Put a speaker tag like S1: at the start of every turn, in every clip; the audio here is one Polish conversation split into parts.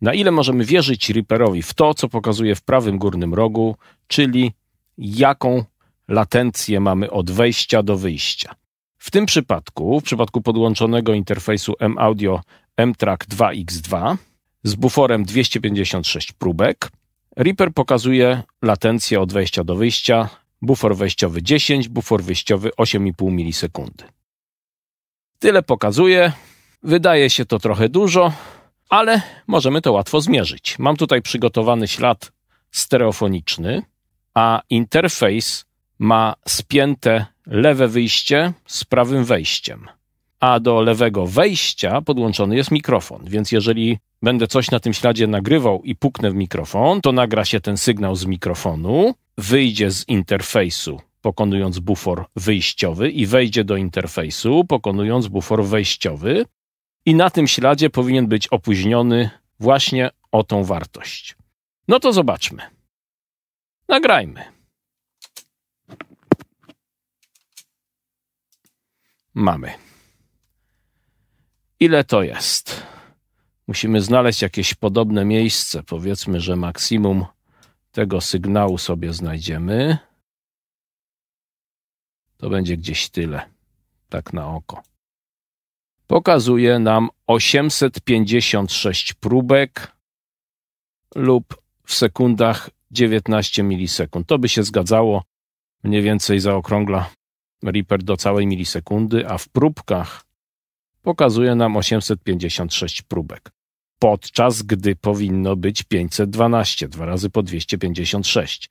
S1: Na ile możemy wierzyć Reaperowi w to, co pokazuje w prawym górnym rogu, czyli jaką latencję mamy od wejścia do wyjścia. W tym przypadku, w przypadku podłączonego interfejsu M-Audio M-Track 2X2 z buforem 256 próbek, Reaper pokazuje latencję od wejścia do wyjścia, bufor wejściowy 10, bufor wyjściowy 8,5 milisekundy. Tyle pokazuje. Wydaje się to trochę dużo, ale możemy to łatwo zmierzyć. Mam tutaj przygotowany ślad stereofoniczny, a interfejs ma spięte lewe wyjście z prawym wejściem. A do lewego wejścia podłączony jest mikrofon, więc jeżeli będę coś na tym śladzie nagrywał i puknę w mikrofon, to nagra się ten sygnał z mikrofonu, wyjdzie z interfejsu, pokonując bufor wyjściowy i wejdzie do interfejsu, pokonując bufor wejściowy, i na tym śladzie powinien być opóźniony właśnie o tą wartość. No to zobaczmy. Nagrajmy. Mamy. Ile to jest? Musimy znaleźć jakieś podobne miejsce. Powiedzmy, że maksimum tego sygnału sobie znajdziemy. To będzie gdzieś tyle, tak na oko pokazuje nam 856 próbek lub w sekundach 19 milisekund. To by się zgadzało, mniej więcej zaokrągla Reaper do całej milisekundy, a w próbkach pokazuje nam 856 próbek, podczas gdy powinno być 512, dwa razy po 256.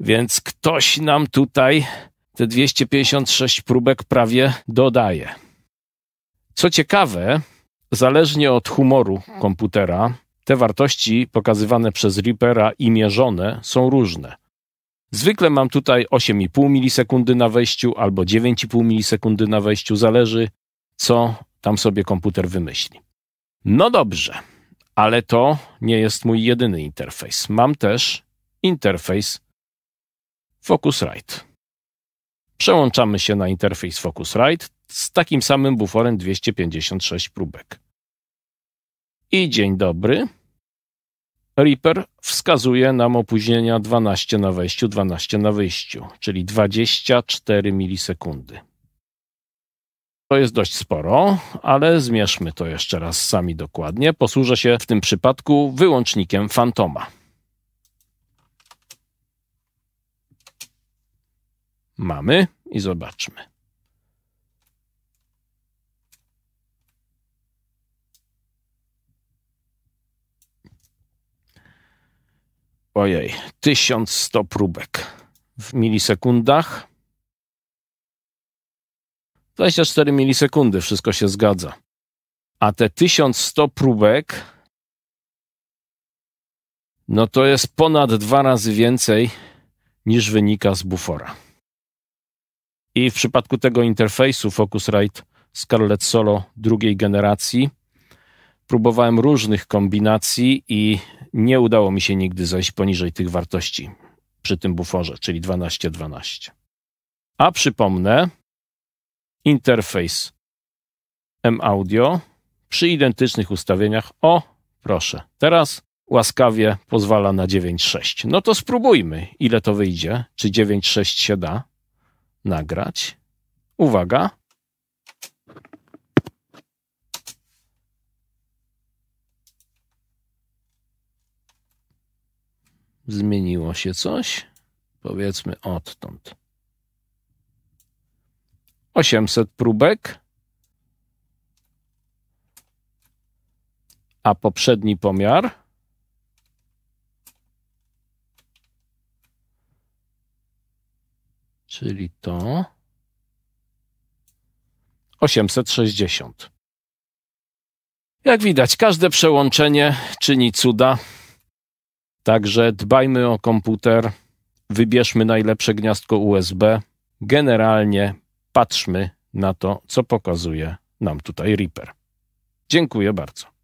S1: Więc ktoś nam tutaj te 256 próbek prawie dodaje. Co ciekawe, zależnie od humoru mhm. komputera, te wartości pokazywane przez Reapera i mierzone są różne. Zwykle mam tutaj 8,5 milisekundy na wejściu albo 9,5 milisekundy na wejściu, zależy co tam sobie komputer wymyśli. No dobrze, ale to nie jest mój jedyny interfejs. Mam też interfejs Focusrite. Przełączamy się na interfejs Focusrite z takim samym buforem 256 próbek. I dzień dobry. Reaper wskazuje nam opóźnienia 12 na wejściu, 12 na wyjściu, czyli 24 milisekundy. To jest dość sporo, ale zmierzmy to jeszcze raz sami dokładnie. Posłużę się w tym przypadku wyłącznikiem Fantoma. Mamy i zobaczmy. ojej, 1100 próbek w milisekundach. 24 milisekundy, wszystko się zgadza. A te 1100 próbek, no to jest ponad dwa razy więcej niż wynika z bufora. I w przypadku tego interfejsu Focusrite Scarlett Solo drugiej generacji, Próbowałem różnych kombinacji i nie udało mi się nigdy zejść poniżej tych wartości przy tym buforze, czyli 12-12. A przypomnę, interfejs M-Audio przy identycznych ustawieniach. O, proszę, teraz łaskawie pozwala na 9.6. No to spróbujmy, ile to wyjdzie. Czy 9.6 się da nagrać? Uwaga. Zmieniło się coś? Powiedzmy odtąd. 800 próbek. A poprzedni pomiar. Czyli to 860. Jak widać, każde przełączenie czyni cuda. Także dbajmy o komputer, wybierzmy najlepsze gniazdko USB. Generalnie patrzmy na to, co pokazuje nam tutaj Reaper. Dziękuję bardzo.